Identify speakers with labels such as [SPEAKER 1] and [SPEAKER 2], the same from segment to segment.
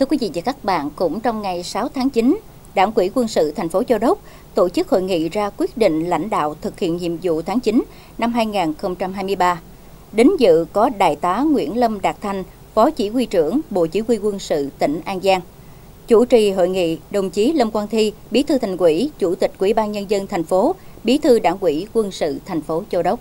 [SPEAKER 1] Thưa quý vị và các bạn, cũng trong ngày 6 tháng 9, Đảng quỹ quân sự thành phố Châu Đốc tổ chức hội nghị ra quyết định lãnh đạo thực hiện nhiệm vụ tháng 9 năm 2023. Đến dự có Đại tá Nguyễn Lâm Đạt Thanh, Phó Chỉ huy trưởng Bộ Chỉ huy quân sự tỉnh An Giang. Chủ trì hội nghị, đồng chí Lâm Quang Thi, Bí thư Thành ủy, Chủ tịch Ủy ban nhân dân thành phố, Bí thư Đảng ủy quân sự thành phố Châu Đốc.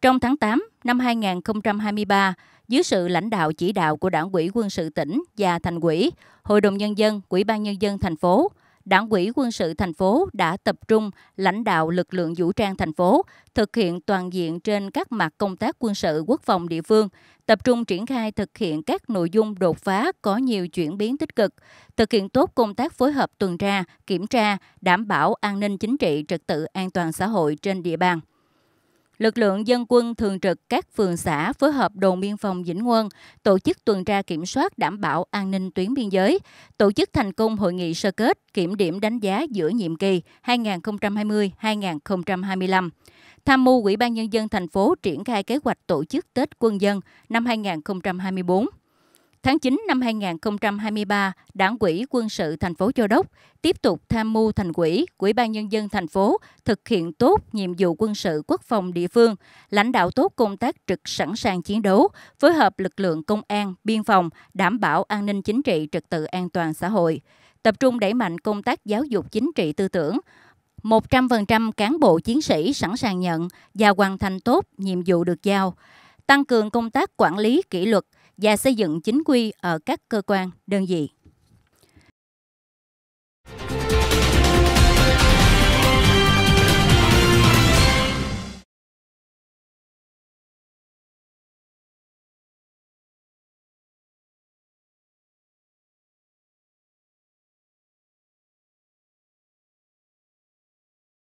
[SPEAKER 1] Trong tháng 8 năm 2023, dưới sự lãnh đạo chỉ đạo của Đảng ủy quân sự tỉnh và thành ủy, Hội đồng nhân dân, Ủy ban nhân dân thành phố, Đảng ủy quân sự thành phố đã tập trung lãnh đạo lực lượng vũ trang thành phố thực hiện toàn diện trên các mặt công tác quân sự quốc phòng địa phương, tập trung triển khai thực hiện các nội dung đột phá có nhiều chuyển biến tích cực, thực hiện tốt công tác phối hợp tuần tra, kiểm tra, đảm bảo an ninh chính trị, trật tự an toàn xã hội trên địa bàn lực lượng dân quân thường trực các phường xã phối hợp đồn biên phòng Vĩnh Quân tổ chức tuần tra kiểm soát đảm bảo an ninh tuyến biên giới, tổ chức thành công hội nghị sơ kết kiểm điểm đánh giá giữa nhiệm kỳ 2020-2025 tham mưu Ủy ban Nhân dân thành phố triển khai kế hoạch tổ chức Tết quân dân năm 2024. Tháng 9 năm 2023, Đảng ủy Quân sự thành phố Châu Đốc tiếp tục tham mưu thành ủy, Ủy ban nhân dân thành phố thực hiện tốt nhiệm vụ quân sự quốc phòng địa phương, lãnh đạo tốt công tác trực sẵn sàng chiến đấu, phối hợp lực lượng công an, biên phòng đảm bảo an ninh chính trị, trật tự an toàn xã hội, tập trung đẩy mạnh công tác giáo dục chính trị tư tưởng, 100% cán bộ chiến sĩ sẵn sàng nhận và hoàn thành tốt nhiệm vụ được giao, tăng cường công tác quản lý kỷ luật, và xây dựng chính quy ở các cơ quan đơn vị